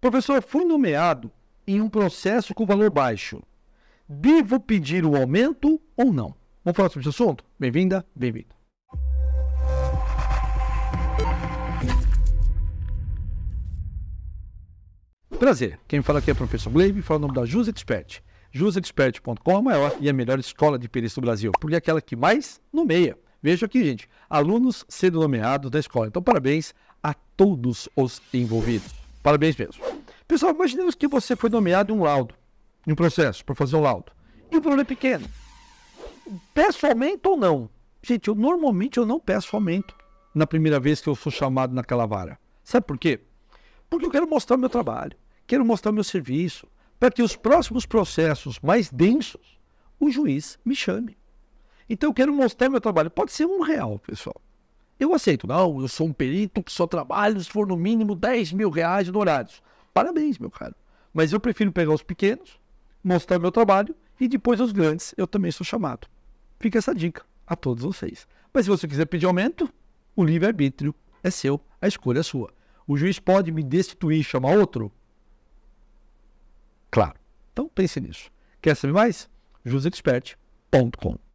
Professor, fui nomeado em um processo com valor baixo. Devo pedir o um aumento ou não? Vamos falar sobre esse assunto? Bem-vinda, bem-vindo. Prazer, quem fala aqui é o professor Gleibe, fala o nome da Jus Expert. JusExpert.com é a maior e a melhor escola de perícia do Brasil, porque é aquela que mais nomeia. Veja aqui, gente, alunos sendo nomeados da escola. Então, parabéns a todos os envolvidos. Parabéns mesmo. Pessoal, imaginemos que você foi nomeado em um laudo, em um processo, para fazer um laudo. E o problema é pequeno. Peço aumento ou não? Gente, eu normalmente eu não peço aumento na primeira vez que eu sou chamado naquela vara. Sabe por quê? Porque eu quero mostrar meu trabalho, quero mostrar meu serviço, para que os próximos processos mais densos, o juiz me chame. Então eu quero mostrar meu trabalho. Pode ser um real, pessoal. Eu aceito. Não, eu sou um perito que só trabalho se for no mínimo 10 mil reais no horário. Parabéns, meu caro. Mas eu prefiro pegar os pequenos, mostrar meu trabalho e depois os grandes eu também sou chamado. Fica essa dica a todos vocês. Mas se você quiser pedir aumento, o livre-arbítrio é seu, a escolha é sua. O juiz pode me destituir e chamar outro? Claro. Então pense nisso. Quer saber mais? jusexpert.com